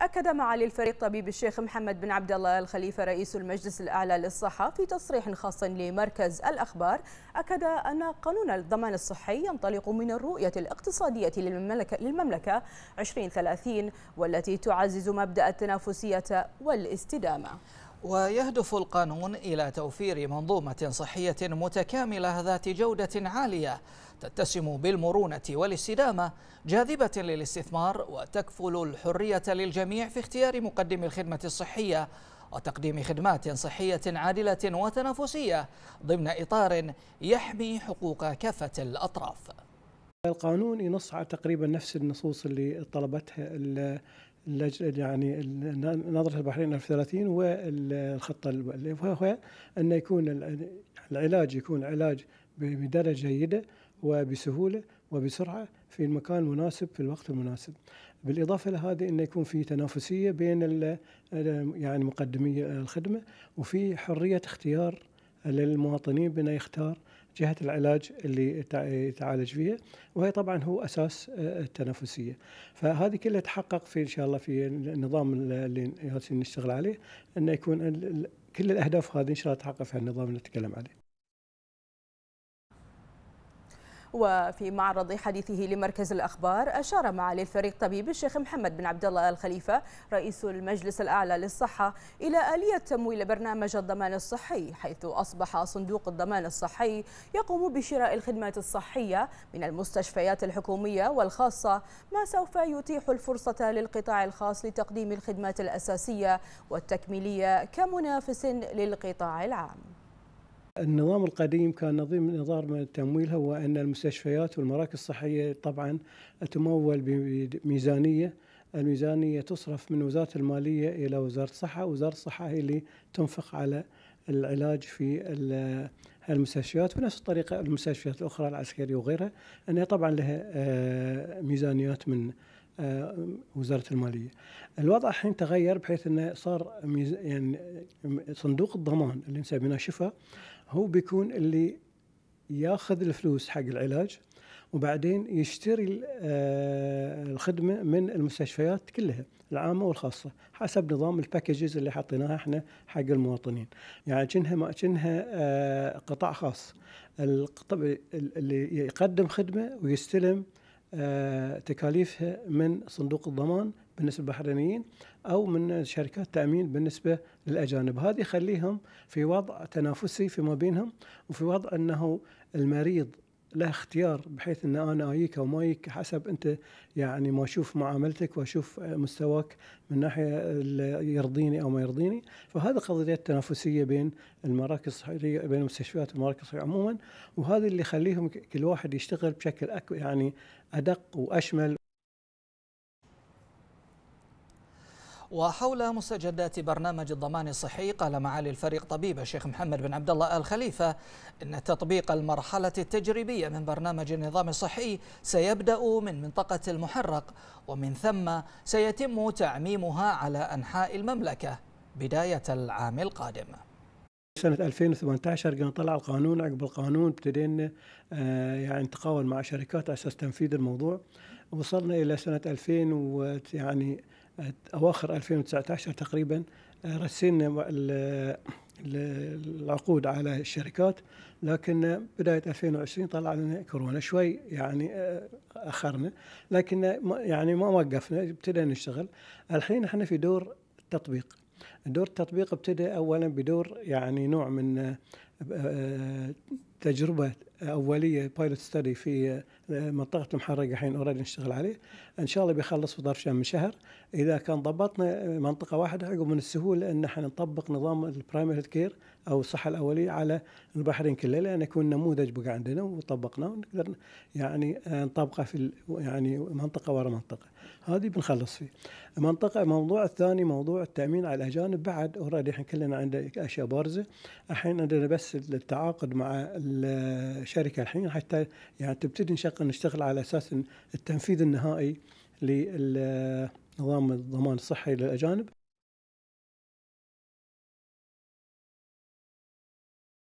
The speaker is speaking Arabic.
أكد معالي الفريق طبيب الشيخ محمد بن عبد الله الخليفة رئيس المجلس الأعلى للصحة في تصريح خاص لمركز الأخبار أكد أن قانون الضمان الصحي ينطلق من الرؤية الاقتصادية للمملكة, للمملكة 2030 والتي تعزز مبدأ التنافسية والاستدامة ويهدف القانون إلى توفير منظومة صحية متكاملة ذات جودة عالية تتسم بالمرونة والاستدامة جاذبة للاستثمار وتكفل الحرية للجميع في اختيار مقدم الخدمة الصحية وتقديم خدمات صحية عادلة وتنافسية ضمن إطار يحمي حقوق كافة الأطراف القانون ينص على تقريبا نفس النصوص اللي طلبتها يعني نظرة البحرين 2030 اللي هو أن يكون العلاج يكون علاج بدرجة جيدة وبسهولة وبسرعة في المكان المناسب في الوقت المناسب بالإضافة لهذا أن يكون في تنافسية بين يعني مقدمي الخدمة وفي حرية اختيار للمواطنين بأن يختار جهه العلاج اللي يتعالج فيها وهي طبعا هو اساس آه، التنفسيه فهذه كلها تحقق في ان شاء الله في النظام اللي نشتغل عليه أن يكون كل الاهداف هذه ان شاء الله تحقق في النظام اللي نتكلم عليه وفي معرض حديثه لمركز الأخبار أشار معالي الفريق طبيب الشيخ محمد بن عبد الله الخليفة رئيس المجلس الأعلى للصحة إلى آلية تمويل برنامج الضمان الصحي حيث أصبح صندوق الضمان الصحي يقوم بشراء الخدمات الصحية من المستشفيات الحكومية والخاصة ما سوف يتيح الفرصة للقطاع الخاص لتقديم الخدمات الأساسية والتكميلية كمنافس للقطاع العام النظام القديم كان نظيم نظام من تمويل هو أن المستشفيات والمراكز الصحية طبعا تمول بميزانية الميزانية تصرف من وزارة المالية إلى وزارة الصحة وزارة الصحة هي اللي تنفق على العلاج في المستشفيات بنفس الطريقة المستشفيات الأخرى العسكرية وغيرها أنها طبعا لها آه، ميزانيات من آه، وزارة المالية الوضع الحين تغير بحيث أنه صار يعني صندوق الضمان اللي نسميناه شفا هو بيكون اللي ياخذ الفلوس حق العلاج وبعدين يشتري آه، الخدمه من المستشفيات كلها العامه والخاصه حسب نظام الباكجز اللي حطيناها احنا حق المواطنين يعني كأنها ما كأنها آه، قطاع خاص اللي يقدم خدمه ويستلم آه، تكاليفها من صندوق الضمان بالنسبه للبحرينيين او من شركات تامين بالنسبه للاجانب، هذا يخليهم في وضع تنافسي فيما بينهم وفي وضع انه المريض له اختيار بحيث ان انا اجيك او ما اجيك حسب انت يعني ما اشوف معاملتك واشوف مستواك من ناحيه يرضيني او ما يرضيني فهذا قضيه تنافسيه بين المراكز الصحيه بين المستشفيات والمراكز الصحيه عموما وهذا اللي يخليهم كل واحد يشتغل بشكل يعني ادق واشمل وحول مستجدات برنامج الضمان الصحي قال معالي الفريق طبيب الشيخ محمد بن عبد الله آل خليفة إن تطبيق المرحلة التجريبية من برنامج النظام الصحي سيبدأ من منطقة المحرق ومن ثم سيتم تعميمها على أنحاء المملكة بداية العام القادم سنة 2018 كان طلع القانون عقب القانون ابتدينا آه، يعني نتقاول مع شركات على اساس تنفيذ الموضوع وصلنا الى سنة 2000 يعني اواخر 2019 تقريبا آه، رسينا العقود على الشركات لكن بدايه 2020 طلع لنا كورونا شوي يعني آه، اخرنا لكن يعني ما وقفنا ابتدينا نشتغل الحين احنا في دور تطبيق دور التطبيق ابتدى اولا بدور يعني نوع من آه، تجربه اوليه بايلوت ستدي في منطقه المحرقه الحين اوريدي نشتغل عليه ان شاء الله بيخلص في ظرف من شهر اذا كان ضبطنا منطقه واحده عقب من السهوله ان احنا نطبق نظام البرايمري كير او الصحه الاوليه على البحرين كلها لان يكون نموذج بقى عندنا وطبقناه ونقدر يعني نطبقه في يعني منطقه ورا منطقه هذه بنخلص فيه منطقه الموضوع الثاني موضوع التامين على الاجانب بعد اوريدي احنا كلنا عندنا اشياء بارزه الحين عندنا بس التعاقد مع الشركه الحين حتى يعني تبتدي نشغل الطريق نشتغل على اساس التنفيذ النهائي لنظام الضمان الصحي للاجانب